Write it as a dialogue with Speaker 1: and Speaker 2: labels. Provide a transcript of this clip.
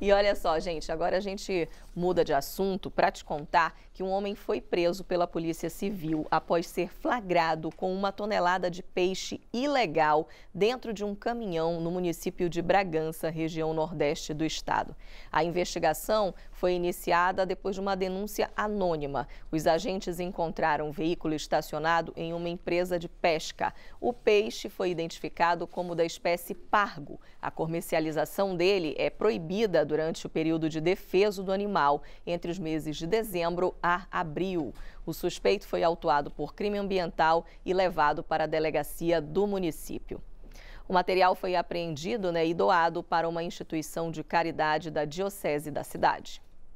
Speaker 1: E olha só, gente, agora a gente muda de assunto para te contar que um homem foi preso pela Polícia Civil após ser flagrado com uma tonelada de peixe ilegal dentro de um caminhão no município de Bragança, região nordeste do estado. A investigação foi iniciada depois de uma denúncia anônima. Os agentes encontraram um veículo estacionado em uma empresa de pesca. O peixe foi identificado como da espécie pargo. A comercialização dele é proibida durante o período de defeso do animal, entre os meses de dezembro a abril. O suspeito foi autuado por crime ambiental e levado para a delegacia do município. O material foi apreendido né, e doado para uma instituição de caridade da Diocese da cidade.